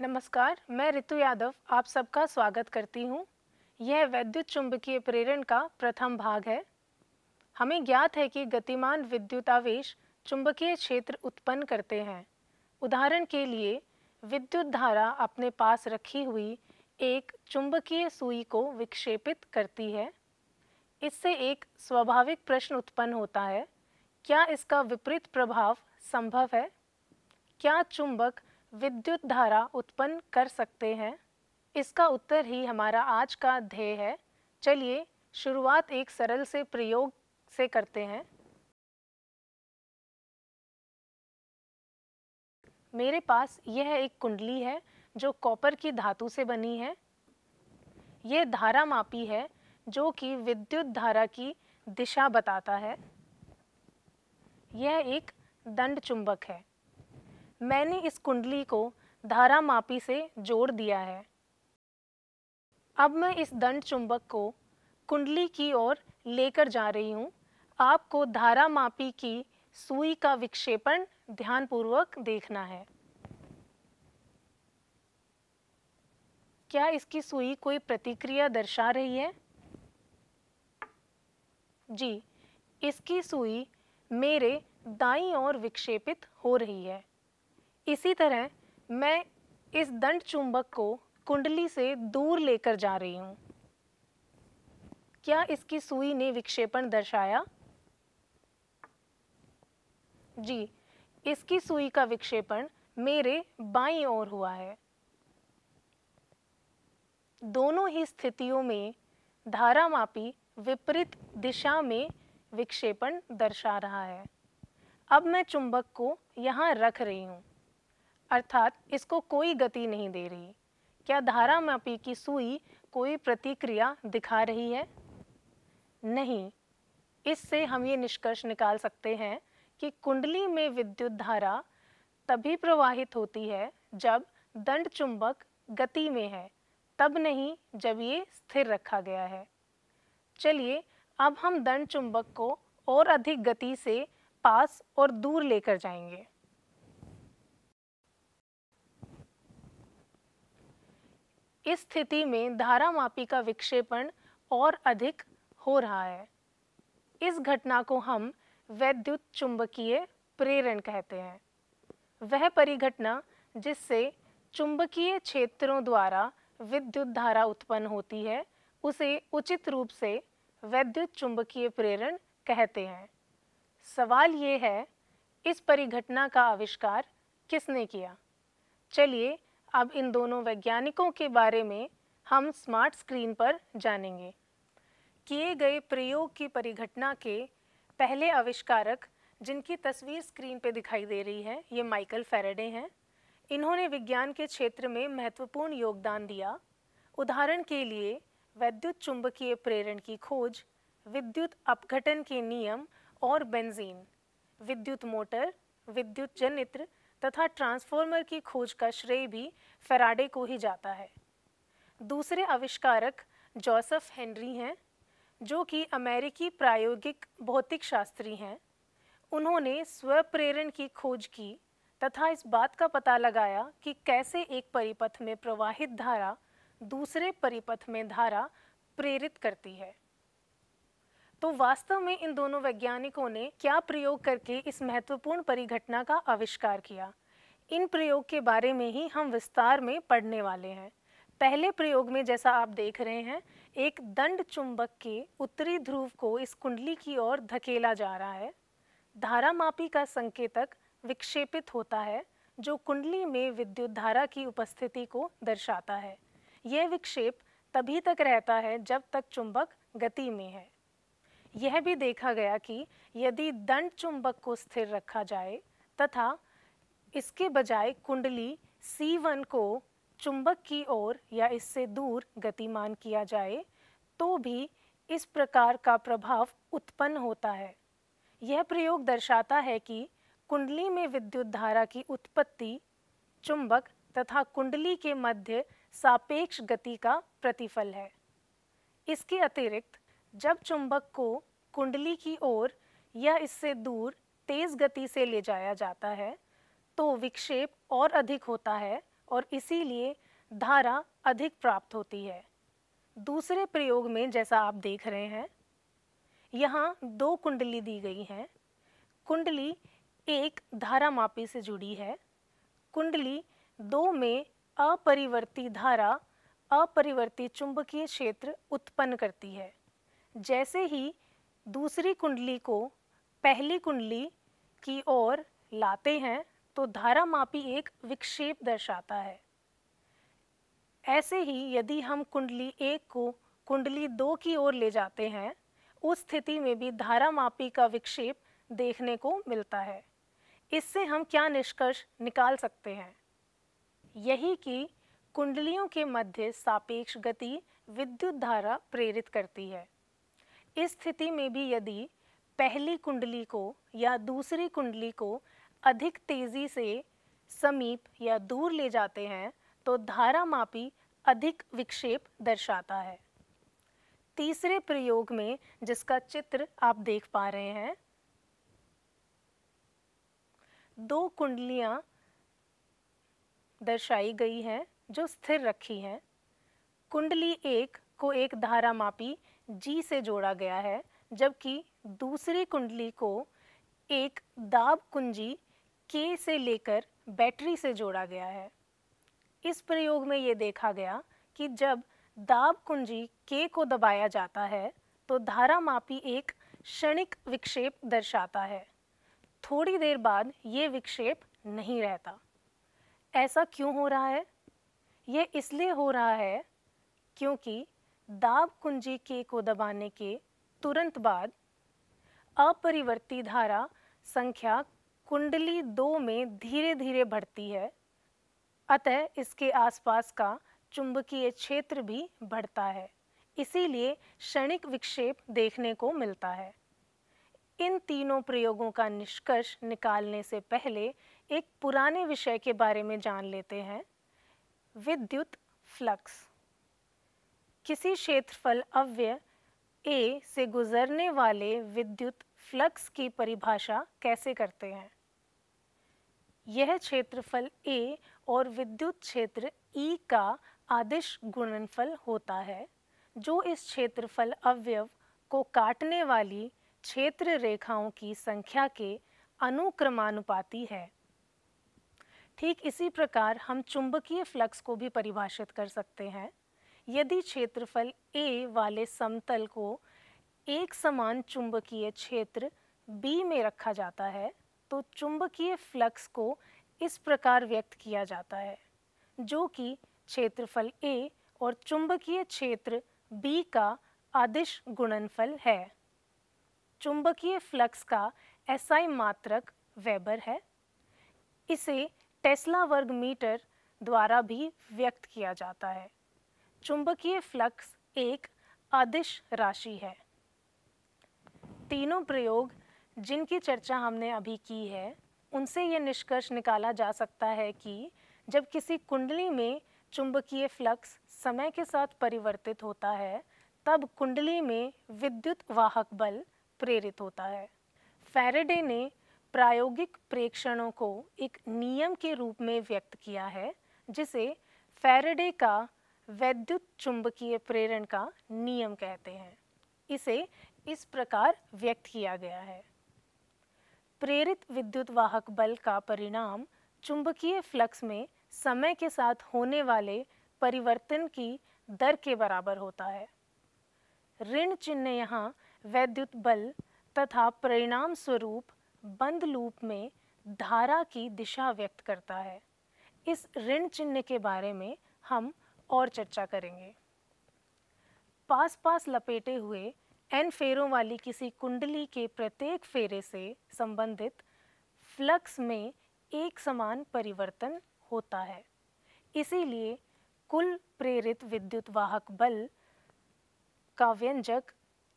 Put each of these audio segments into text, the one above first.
नमस्कार मैं ऋतु यादव आप सबका स्वागत करती हूँ यह वैद्युत चुंबकीय प्रेरण का प्रथम भाग है हमें ज्ञात है कि गतिमान विद्युत आवेश चुंबकीय क्षेत्र उत्पन्न करते हैं उदाहरण के लिए विद्युत धारा अपने पास रखी हुई एक चुंबकीय सुई को विक्षेपित करती है इससे एक स्वाभाविक प्रश्न उत्पन्न होता है क्या इसका विपरीत प्रभाव संभव है क्या चुंबक विद्युत धारा उत्पन्न कर सकते हैं इसका उत्तर ही हमारा आज का ध्येय है चलिए शुरुआत एक सरल से प्रयोग से करते हैं मेरे पास यह एक कुंडली है जो कॉपर की धातु से बनी है यह धारा मापी है जो कि विद्युत धारा की दिशा बताता है यह एक दंड चुंबक है मैंने इस कुंडली को धारा मापी से जोड़ दिया है अब मैं इस दंड चुंबक को कुंडली की ओर लेकर जा रही हूँ आपको धारा मापी की सुई का विक्षेपण ध्यानपूर्वक देखना है क्या इसकी सुई कोई प्रतिक्रिया दर्शा रही है जी इसकी सुई मेरे दाई ओर विक्षेपित हो रही है इसी तरह मैं इस दंड चुंबक को कुंडली से दूर लेकर जा रही हूँ क्या इसकी सुई ने विक्षेपण दर्शाया जी इसकी सुई का विक्षेपण मेरे बाईं ओर हुआ है दोनों ही स्थितियों में धारामापी विपरीत दिशा में विक्षेपण दर्शा रहा है अब मैं चुंबक को यहाँ रख रही हूँ अर्थात इसको कोई गति नहीं दे रही क्या धारा मापी की सुई कोई प्रतिक्रिया दिखा रही है नहीं इससे हम ये निष्कर्ष निकाल सकते हैं कि कुंडली में विद्युत धारा तभी प्रवाहित होती है जब दंड चुंबक गति में है तब नहीं जब ये स्थिर रखा गया है चलिए अब हम दंड चुंबक को और अधिक गति से पास और दूर लेकर जाएंगे इस स्थिति में धारा मापी का विक्षेपण और अधिक हो रहा है इस घटना को हम वैद्युत चुंबकीय प्रेरण कहते हैं वह परिघटना जिससे चुंबकीय क्षेत्रों द्वारा विद्युत धारा उत्पन्न होती है उसे उचित रूप से वैद्युत चुंबकीय प्रेरण कहते हैं सवाल ये है इस परिघटना का आविष्कार किसने किया चलिए अब इन दोनों वैज्ञानिकों के बारे में हम स्मार्ट स्क्रीन पर जानेंगे किए गए प्रयोग की परिघटना के पहले आविष्कारक जिनकी तस्वीर स्क्रीन पर दिखाई दे रही है ये माइकल फेरेडे हैं इन्होंने विज्ञान के क्षेत्र में महत्वपूर्ण योगदान दिया उदाहरण के लिए वैद्युत चुंबकीय प्रेरण की खोज विद्युत अपघटन के नियम और बेंजीन विद्युत मोटर विद्युत जनित्र तथा ट्रांसफॉर्मर की खोज का श्रेय भी फेराडे को ही जाता है दूसरे आविष्कारक जोसेफ हेनरी हैं जो कि अमेरिकी प्रायोगिक भौतिक शास्त्री हैं उन्होंने स्वप्रेरण की खोज की तथा इस बात का पता लगाया कि कैसे एक परिपथ में प्रवाहित धारा दूसरे परिपथ में धारा प्रेरित करती है तो वास्तव में इन दोनों वैज्ञानिकों ने क्या प्रयोग करके इस महत्वपूर्ण परिघटना का आविष्कार किया इन प्रयोग के बारे में ही हम विस्तार में पढ़ने वाले हैं पहले प्रयोग में जैसा आप देख रहे हैं एक दंड चुंबक के उत्तरी ध्रुव को इस कुंडली की ओर धकेला जा रहा है धारा मापी का संकेतक विक्षेपित होता है जो कुंडली में विद्युत धारा की उपस्थिति को दर्शाता है यह विक्षेप तभी तक रहता है जब तक चुंबक गति में है यह भी देखा गया कि यदि दंड चुंबक को स्थिर रखा जाए तथा इसके बजाय कुंडली C1 को चुंबक की ओर या इससे दूर गतिमान किया जाए तो भी इस प्रकार का प्रभाव उत्पन्न होता है यह प्रयोग दर्शाता है कि कुंडली में विद्युत धारा की उत्पत्ति चुंबक तथा कुंडली के मध्य सापेक्ष गति का प्रतिफल है इसके अतिरिक्त जब चुंबक को कुंडली की ओर या इससे दूर तेज गति से ले जाया जाता है तो विक्षेप और अधिक होता है और इसीलिए धारा अधिक प्राप्त होती है दूसरे प्रयोग में जैसा आप देख रहे हैं यहाँ दो कुंडली दी गई हैं कुंडली एक धारा मापी से जुड़ी है कुंडली दो में अपरिवर्ती धारा अपरिवर्ती चुंबकीय क्षेत्र उत्पन्न करती है जैसे ही दूसरी कुंडली को पहली कुंडली की ओर लाते हैं तो धारा मापी एक विक्षेप दर्शाता है ऐसे ही यदि हम कुंडली एक को कुंडली दो की ओर ले जाते हैं उस स्थिति में भी धारा मापी का विक्षेप देखने को मिलता है इससे हम क्या निष्कर्ष निकाल सकते हैं यही कि कुंडलियों के मध्य सापेक्ष गति विद्युत धारा प्रेरित करती है इस स्थिति में भी यदि पहली कुंडली को या दूसरी कुंडली को अधिक तेज़ी से समीप या दूर ले जाते हैं तो धारा मापी अधिक विक्षेप दर्शाता है तीसरे प्रयोग में जिसका चित्र आप देख पा रहे हैं दो कुंडलियां दर्शाई गई हैं जो स्थिर रखी हैं कुंडली एक को एक धारा मापी जी से जोड़ा गया है जबकि दूसरी कुंडली को एक दाब कुंजी के से लेकर बैटरी से जोड़ा गया है इस प्रयोग में ये देखा गया कि जब दाब कुंजी के को दबाया जाता है तो धारा मापी एक क्षणिक विक्षेप दर्शाता है थोड़ी देर बाद ये विक्षेप नहीं रहता ऐसा क्यों हो रहा है यह इसलिए हो रहा है क्योंकि दाब कुंजी के को दबाने के तुरंत बाद अपरिवर्ती धारा संख्या कुंडली दो में धीरे धीरे बढ़ती है अतः इसके आसपास का चुंबकीय क्षेत्र भी बढ़ता है इसीलिए क्षणिक विक्षेप देखने को मिलता है इन तीनों प्रयोगों का निष्कर्ष निकालने से पहले एक पुराने विषय के बारे में जान लेते हैं विद्युत फ्लक्स किसी क्षेत्रफल अव्यय ए से गुजरने वाले विद्युत फ्लक्स की परिभाषा कैसे करते हैं यह क्षेत्रफल ए और विद्युत क्षेत्र ई e का आदिश गुणनफल होता है जो इस क्षेत्रफल अवयव को काटने वाली क्षेत्र रेखाओं की संख्या के अनुक्रमानुपाती है ठीक इसी प्रकार हम चुंबकीय फ्लक्स को भी परिभाषित कर सकते हैं यदि क्षेत्रफल ए वाले समतल को एक समान चुंबकीय क्षेत्र बी में रखा जाता है तो चुंबकीय फ्लक्स को इस प्रकार व्यक्त किया जाता है जो कि क्षेत्रफल ए और चुंबकीय क्षेत्र बी का आदिश गुणनफल है चुंबकीय फ्लक्स का एसआई मात्रक वेबर है इसे टेस्ला वर्ग मीटर द्वारा भी व्यक्त किया जाता है चुंबकीय फ्लक्स एक आदिश राशि है तीनों प्रयोग जिनकी चर्चा हमने अभी की है उनसे ये निष्कर्ष निकाला जा सकता है कि जब किसी कुंडली में चुंबकीय फ्लक्स समय के साथ परिवर्तित होता है तब कुंडली में विद्युत वाहक बल प्रेरित होता है फैरेडे ने प्रायोगिक प्रेक्षणों को एक नियम के रूप में व्यक्त किया है जिसे फैरेडे का वैद्युत चुंबकीय प्रेरण का नियम कहते हैं इसे इस प्रकार व्यक्त किया गया है प्रेरित विद्युत वाहक बल का परिणाम चुंबकीय फ्लक्स में समय के साथ होने वाले परिवर्तन की दर के बराबर होता है ऋण चिन्ह यहाँ वैद्युत बल तथा परिणाम स्वरूप बंद लूप में धारा की दिशा व्यक्त करता है इस ऋण चिन्ह के बारे में हम और चर्चा करेंगे पास पास लपेटे हुए एन फेरों वाली किसी कुंडली के प्रत्येक फेरे से संबंधित फ्लक्स में एक समान परिवर्तन होता है इसीलिए कुल प्रेरित विद्युत वाहक बल का व्यंजक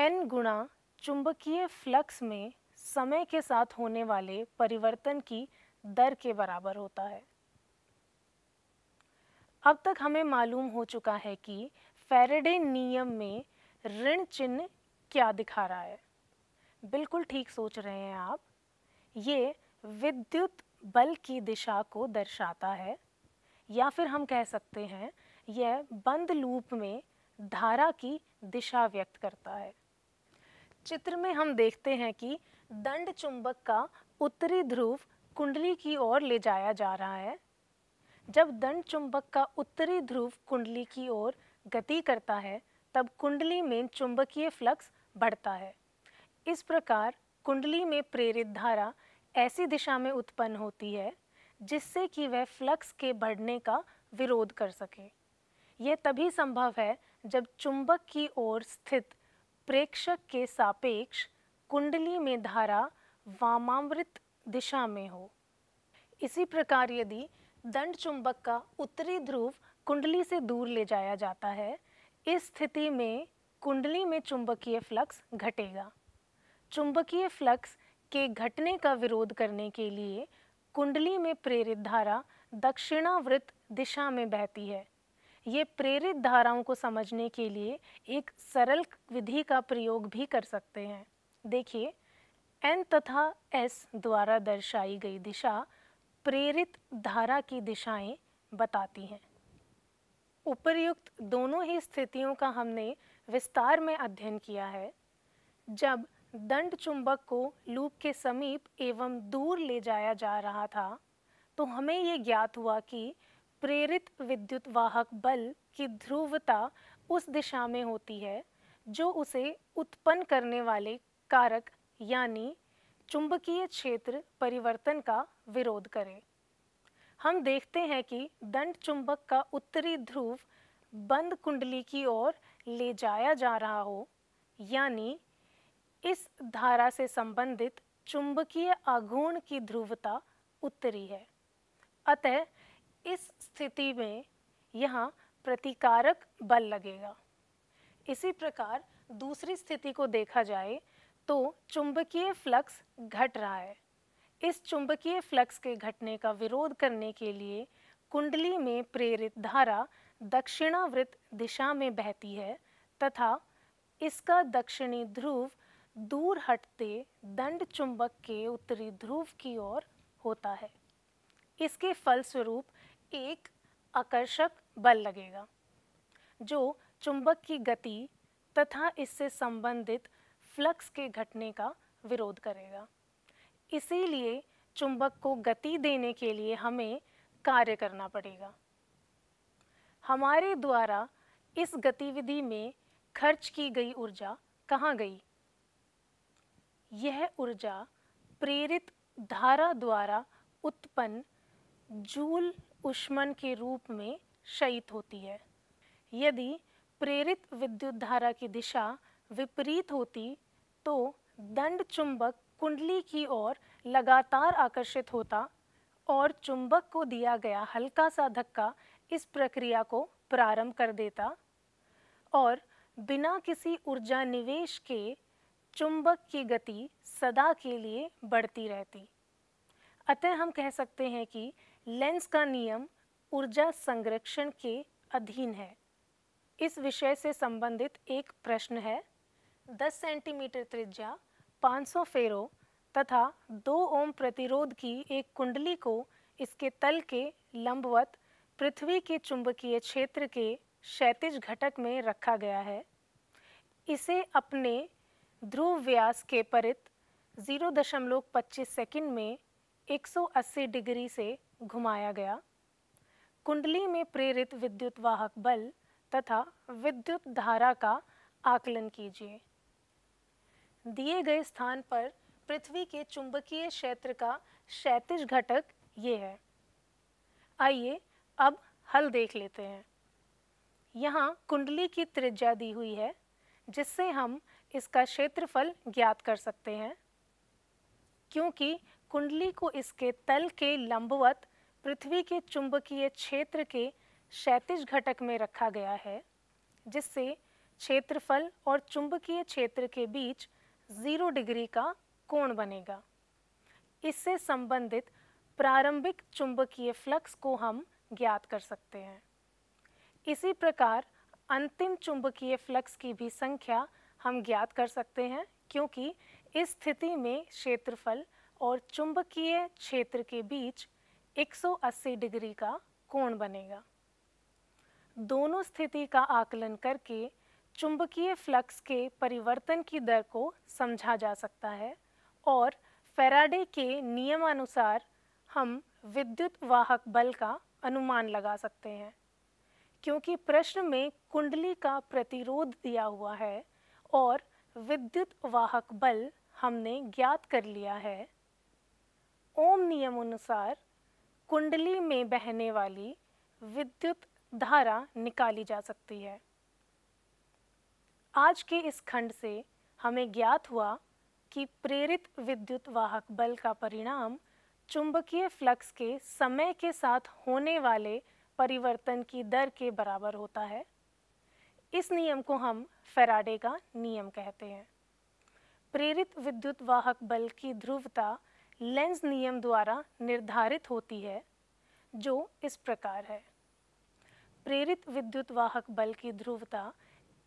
एन गुणा चुंबकीय फ्लक्स में समय के साथ होने वाले परिवर्तन की दर के बराबर होता है अब तक हमें मालूम हो चुका है कि फेरेडे नियम में ऋण चिन्ह क्या दिखा रहा है बिल्कुल ठीक सोच रहे हैं आप ये विद्युत बल की दिशा को दर्शाता है या फिर हम कह सकते हैं यह बंद लूप में धारा की दिशा व्यक्त करता है चित्र में हम देखते हैं कि दंड चुंबक का उत्तरी ध्रुव कुंडली की ओर ले जाया जा रहा है जब दंड चुंबक का उत्तरी ध्रुव कुंडली की ओर गति करता है तब कुंडली में चुंबकीय फ्लक्स बढ़ता है इस प्रकार कुंडली में प्रेरित धारा ऐसी दिशा में उत्पन्न होती है जिससे कि वह फ्लक्स के बढ़ने का विरोध कर सके यह तभी संभव है जब चुंबक की ओर स्थित प्रेक्षक के सापेक्ष कुंडली में धारा वामावृत दिशा में हो इसी प्रकार यदि दंड चुंबक का उत्तरी ध्रुव कुंडली से दूर ले जाया जाता है इस स्थिति में कुंडली में चुंबकीय फ्लक्स घटेगा चुंबकीय फ्लक्स के घटने का विरोध करने के लिए कुंडली में प्रेरित धारा दक्षिणावृत दिशा में बहती है ये प्रेरित धाराओं को समझने के लिए एक सरल विधि का प्रयोग भी कर सकते हैं देखिए एन तथा एस द्वारा दर्शाई गई दिशा प्रेरित धारा की दिशाएं बताती हैं उपर्युक्त दोनों ही स्थितियों का हमने विस्तार में अध्ययन किया है जब दंड चुंबक को लूप के समीप एवं दूर ले जाया जा रहा था तो हमें ये ज्ञात हुआ कि प्रेरित विद्युत वाहक बल की ध्रुवता उस दिशा में होती है जो उसे उत्पन्न करने वाले कारक यानी चुंबकीय क्षेत्र परिवर्तन का विरोध करें हम देखते हैं कि दंड चुंबक का उत्तरी ध्रुव बंद कुंडली की ओर ले जाया जा रहा हो यानी इस धारा से संबंधित चुंबकीय आघूर्ण की ध्रुवता उत्तरी है अतः इस स्थिति में यहाँ प्रतिकारक बल लगेगा इसी प्रकार दूसरी स्थिति को देखा जाए तो चुंबकीय फ्लक्स घट रहा है इस चुंबकीय फ्लक्स के घटने का विरोध करने के लिए कुंडली में प्रेरित धारा दक्षिणावृत दिशा में बहती है तथा इसका दक्षिणी ध्रुव दूर हटते दंड चुंबक के उत्तरी ध्रुव की ओर होता है इसके फलस्वरूप एक आकर्षक बल लगेगा जो चुंबक की गति तथा इससे संबंधित फ्लक्स के घटने का विरोध करेगा इसीलिए चुंबक को गति देने के लिए हमें कार्य करना पड़ेगा हमारे द्वारा इस गतिविधि में खर्च की गई ऊर्जा कहाँ गई यह ऊर्जा प्रेरित धारा द्वारा उत्पन्न जूल उष्मन के रूप में शयित होती है यदि प्रेरित विद्युत धारा की दिशा विपरीत होती तो दंड चुंबक कुंडली की ओर लगातार आकर्षित होता और चुंबक को दिया गया हल्का सा धक्का इस प्रक्रिया को प्रारंभ कर देता और बिना किसी ऊर्जा निवेश के चुंबक की गति सदा के लिए बढ़ती रहती अतः हम कह सकते हैं कि लेंस का नियम ऊर्जा संरक्षण के अधीन है इस विषय से संबंधित एक प्रश्न है 10 सेंटीमीटर त्रिज्या 500 फेरो तथा दो ओम प्रतिरोध की एक कुंडली को इसके तल के लंबवत पृथ्वी के चुंबकीय क्षेत्र के क्षैतिज घटक में रखा गया है इसे अपने ध्रुव व्यास के परित 0.25 सेकंड में 180 डिग्री से घुमाया गया कुंडली में प्रेरित विद्युत वाहक बल तथा विद्युत धारा का आकलन कीजिए दिए गए स्थान पर पृथ्वी के चुंबकीय क्षेत्र का क्षैतिज घटक ये है आइए अब हल देख लेते हैं यहाँ कुंडली की त्रिज्या दी हुई है जिससे हम इसका क्षेत्रफल ज्ञात कर सकते हैं क्योंकि कुंडली को इसके तल के लंबवत पृथ्वी के चुंबकीय क्षेत्र के क्षैतिज घटक में रखा गया है जिससे क्षेत्रफल और चुंबकीय क्षेत्र के बीच ज़ीरो डिग्री का कोण बनेगा इससे संबंधित प्रारंभिक चुंबकीय फ्लक्स को हम ज्ञात कर सकते हैं इसी प्रकार अंतिम चुंबकीय फ्लक्स की भी संख्या हम ज्ञात कर सकते हैं क्योंकि इस स्थिति में क्षेत्रफल और चुंबकीय क्षेत्र के बीच 180 डिग्री का कोण बनेगा दोनों स्थिति का आकलन करके चुंबकीय फ्लक्स के परिवर्तन की दर को समझा जा सकता है और फेराडे के नियमानुसार हम विद्युत वाहक बल का अनुमान लगा सकते हैं क्योंकि प्रश्न में कुंडली का प्रतिरोध दिया हुआ है और विद्युत वाहक बल हमने ज्ञात कर लिया है ओम नियमानुसार कुंडली में बहने वाली विद्युत धारा निकाली जा सकती है आज के इस खंड से हमें ज्ञात हुआ कि प्रेरित विद्युत वाहक बल का परिणाम चुंबकीय फ्लक्स के समय के साथ होने वाले परिवर्तन की दर के बराबर होता है इस नियम को हम फेराडे का नियम कहते हैं प्रेरित विद्युत वाहक बल की ध्रुवता लेंस नियम द्वारा निर्धारित होती है जो इस प्रकार है प्रेरित विद्युत वाहक बल की ध्रुवता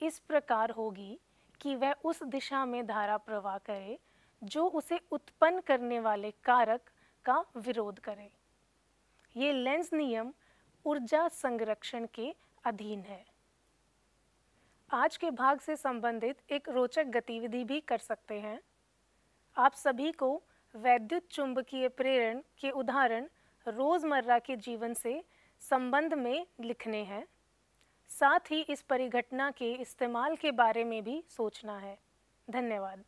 इस प्रकार होगी कि वह उस दिशा में धारा प्रवाह करे जो उसे उत्पन्न करने वाले कारक का विरोध करे ये लेंस नियम ऊर्जा संरक्षण के अधीन है आज के भाग से संबंधित एक रोचक गतिविधि भी कर सकते हैं आप सभी को वैद्युत चुंबकीय प्रेरण के उदाहरण रोज़मर्रा के जीवन से संबंध में लिखने हैं साथ ही इस परिघटना के इस्तेमाल के बारे में भी सोचना है धन्यवाद